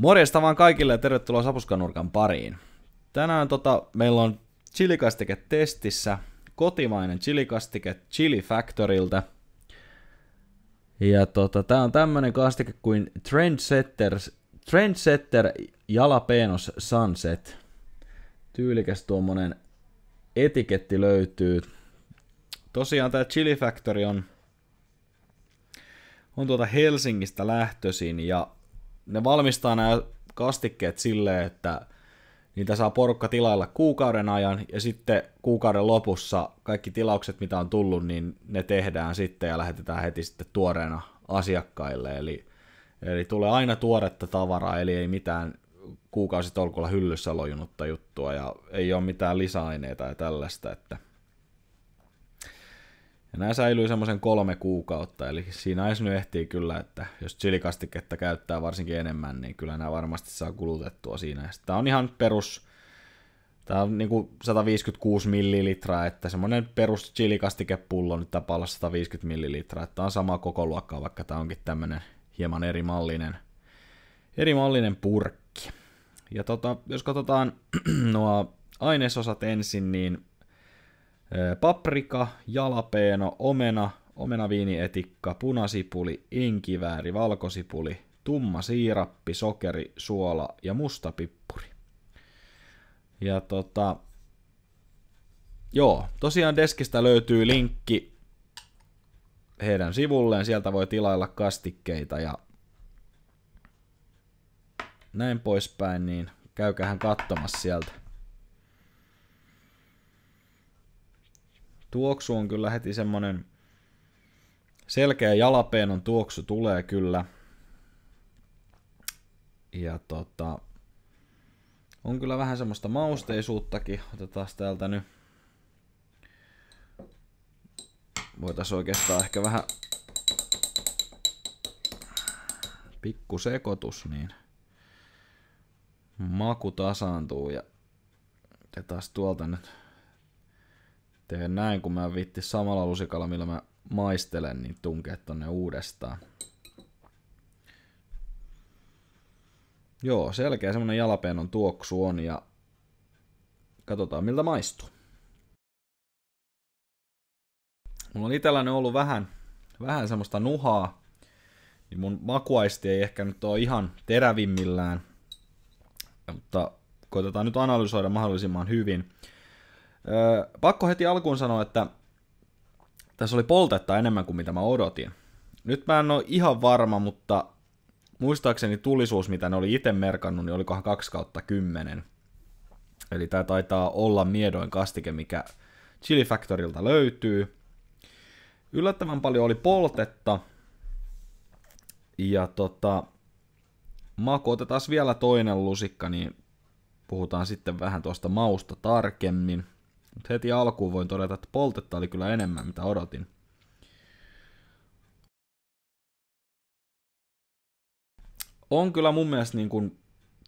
Morjesta vaan kaikille ja tervetuloa Sapuskanurkan pariin. Tänään tota, meillä on chilikastike testissä, kotimainen chilikastike Chili Factorilta Ja tota, tää on tämmönen kastike kuin Trendsetter, Trendsetter Jalapenos Sunset. Tyylikäs tuommoinen etiketti löytyy. Tosiaan tää Chili Factory on, on tuota Helsingistä lähtöisin ja ne valmistaa nämä kastikkeet silleen, että niitä saa porukka tilailla kuukauden ajan ja sitten kuukauden lopussa kaikki tilaukset, mitä on tullut, niin ne tehdään sitten ja lähetetään heti sitten tuoreena asiakkaille. Eli, eli tulee aina tuoretta tavaraa, eli ei mitään kuukausitolkulla hyllyssä lojunutta juttua ja ei ole mitään lisäaineita ja tällaista, että – ja nämä säilyy semmoisen kolme kuukautta, eli siinä edes nyt ehtii kyllä, että jos chilikastiketta käyttää varsinkin enemmän, niin kyllä nämä varmasti saa kulutettua siinä. Ja tämä on ihan perus, tämä on niin 156 millilitraa, että semmoinen perus chilikastikepullo nyt tapaa olla 150 millilitraa, että tämä on sama koko luokkaa, vaikka tämä onkin tämmöinen hieman eri mallinen, eri mallinen purkki. Ja tota, jos katsotaan nuo ainesosat ensin, niin paprika, jalapeeno, omena, omenaviinietikka, punasipuli, inkivääri, valkosipuli, tumma siirappi, sokeri, suola ja musta pippuri. Ja tota, joo, tosiaan deskistä löytyy linkki heidän sivulleen, sieltä voi tilailla kastikkeita ja näin poispäin, niin käykähän katsomassa sieltä. tuoksu on kyllä heti semmoinen selkeä jalapeenon tuoksu tulee kyllä. Ja tota, on kyllä vähän semmoista mausteisuuttakin. Otetaan täältä nyt. Voitaisiin oikeastaan ehkä vähän pikku sekoitus, niin maku tasaantuu ja otetaan tuolta nyt teen näin, kun mä vitti samalla lusikalla, millä mä maistelen, niin tunkee tonne uudestaan. Joo, selkeä semmonen jalapeenon tuoksu on ja katsotaan miltä maistuu. Mulla on itselläni ollut vähän, vähän semmoista nuhaa, niin mun makuaisti ei ehkä nyt ole ihan terävimmillään, mutta koitetaan nyt analysoida mahdollisimman hyvin. Öö, pakko heti alkuun sanoa, että tässä oli poltetta enemmän kuin mitä mä odotin. Nyt mä en ole ihan varma, mutta muistaakseni tulisuus, mitä ne oli itse merkannut, niin olikohan 2 kautta 10. Eli tämä taitaa olla miedoin kastike, mikä Chili Factorilta löytyy. Yllättävän paljon oli poltetta. Ja tota, maku, otetaan vielä toinen lusikka, niin puhutaan sitten vähän tuosta mausta tarkemmin. Mutta heti alkuun voin todeta, että poltetta oli kyllä enemmän, mitä odotin. On kyllä mun mielestä niin kuin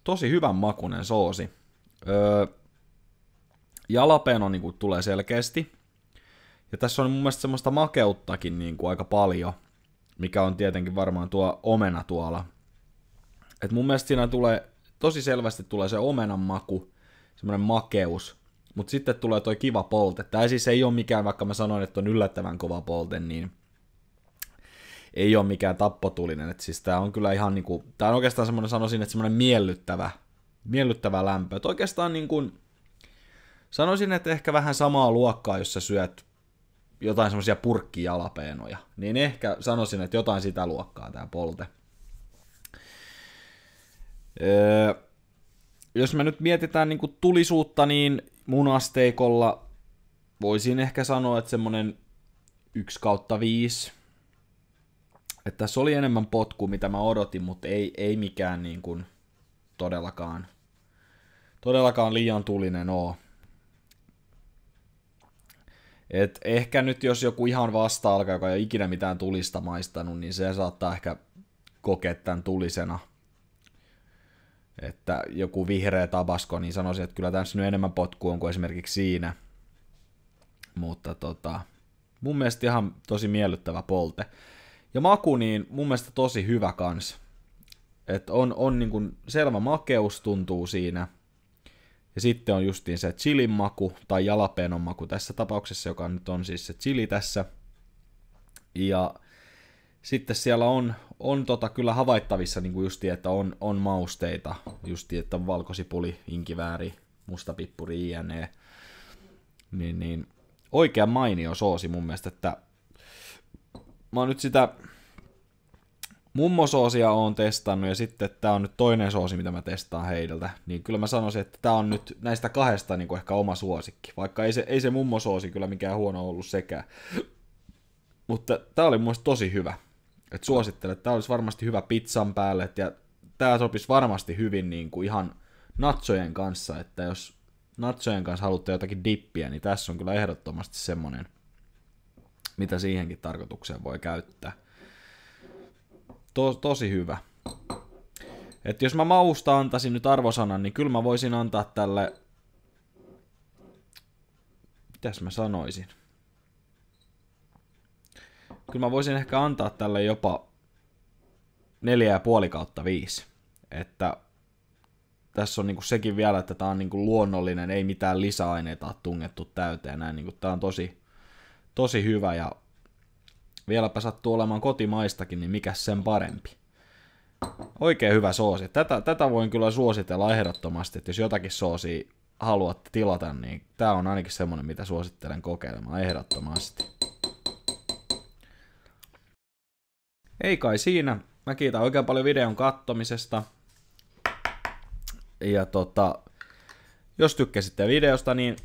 tosi hyvän makunen soosi. Öö, jalapeno niin kuin tulee selkeästi. Ja tässä on mun mielestä semmoista makeuttakin niin kuin aika paljon, mikä on tietenkin varmaan tuo omena tuolla. Et mun mielestä siinä tulee, tosi selvästi tulee se omenan maku, semmoinen makeus – mutta sitten tulee toi kiva polte. Tämä siis ei ole mikään, vaikka mä sanoin, että on yllättävän kova polte, niin ei ole mikään tappotulinen. Et siis tämä on kyllä ihan niinku, tää on oikeastaan semmoinen, sanoisin, että semmoinen miellyttävä, miellyttävä lämpö. Et oikeastaan niin kuin, sanoisin, että ehkä vähän samaa luokkaa, jos sä syöt jotain semmoisia purkkijalapeenoja. niin ehkä sanoisin, että jotain sitä luokkaa tämä polte. Öö, jos me nyt mietitään niin tulisuutta, niin mun asteikolla voisin ehkä sanoa, että semmonen 1 kautta 5. Että tässä oli enemmän potku, mitä mä odotin, mutta ei, ei mikään niin kuin todellakaan, todellakaan liian tulinen oo. Et ehkä nyt jos joku ihan vasta alkaa, joka ei ole ikinä mitään tulista maistanut, niin se saattaa ehkä kokea tämän tulisena – että joku vihreä tabasko, niin sanoisin, että kyllä tässä nyt enemmän potku on kuin esimerkiksi siinä. Mutta tota, mun mielestä ihan tosi miellyttävä polte. Ja maku, niin mun mielestä tosi hyvä kans. Et on, on niin kuin selvä makeus tuntuu siinä. Ja sitten on justiin se chilin maku tai jalapenon maku tässä tapauksessa, joka nyt on siis se chili tässä. Ja sitten siellä on, on tota kyllä havaittavissa niin kuin justi, että on, on mausteita, justi, että on valkosipuli, inkivääri, mustapippuri, jne. Niin, niin oikea mainio soosi mun mielestä, että mä oon nyt sitä mummosoosia oon testannut ja sitten tää on nyt toinen soosi, mitä mä testaan heidältä, niin kyllä mä sanoisin, että tää on nyt näistä kahdesta niin kuin ehkä oma suosikki, vaikka ei se, ei se mummosoosi kyllä mikään huono ollut sekään. Mutta tää oli mun tosi hyvä. Et suosittelen, että tämä olisi varmasti hyvä pizzan päälle, ja tämä sopisi varmasti hyvin niin kuin ihan natsojen kanssa, että jos natsojen kanssa haluatte jotakin dippiä, niin tässä on kyllä ehdottomasti semmoinen, mitä siihenkin tarkoitukseen voi käyttää. To- tosi hyvä. Et jos mä mausta antaisin nyt arvosanan, niin kyllä mä voisin antaa tälle... Mitäs mä sanoisin? kyllä mä voisin ehkä antaa tälle jopa 4,5 kautta 5. Että tässä on niinku sekin vielä, että tämä on niinku luonnollinen, ei mitään lisäaineita ole tungettu täyteen. Näin niinku, tämä on tosi, tosi hyvä ja vieläpä sattuu olemaan kotimaistakin, niin mikä sen parempi. Oikein hyvä soosi. Tätä, tätä voin kyllä suositella ehdottomasti, että jos jotakin soosia haluatte tilata, niin tämä on ainakin semmoinen, mitä suosittelen kokeilemaan ehdottomasti. Ei kai siinä. Mä kiitän oikein paljon videon kattomisesta. Ja tota, jos tykkäsitte videosta, niin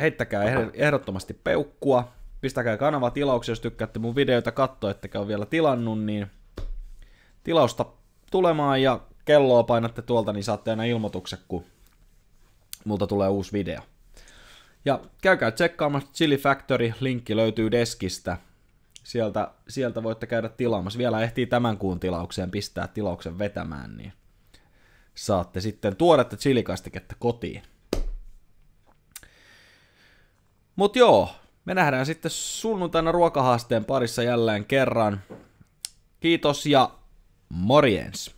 heittäkää ehdottomasti peukkua. Pistäkää kanava tilauksia, jos tykkäätte mun videoita katsoa, ettekä ole vielä tilannut, niin tilausta tulemaan ja kelloa painatte tuolta, niin saatte aina ilmoitukset, kun multa tulee uusi video. Ja käykää tsekkaamassa Chili Factory, linkki löytyy deskistä sieltä, sieltä voitte käydä tilaamassa. Vielä ehtii tämän kuun tilaukseen pistää tilauksen vetämään, niin saatte sitten tuoretta chilikastiketta kotiin. Mut joo, me nähdään sitten sunnuntaina ruokahaasteen parissa jälleen kerran. Kiitos ja morjens!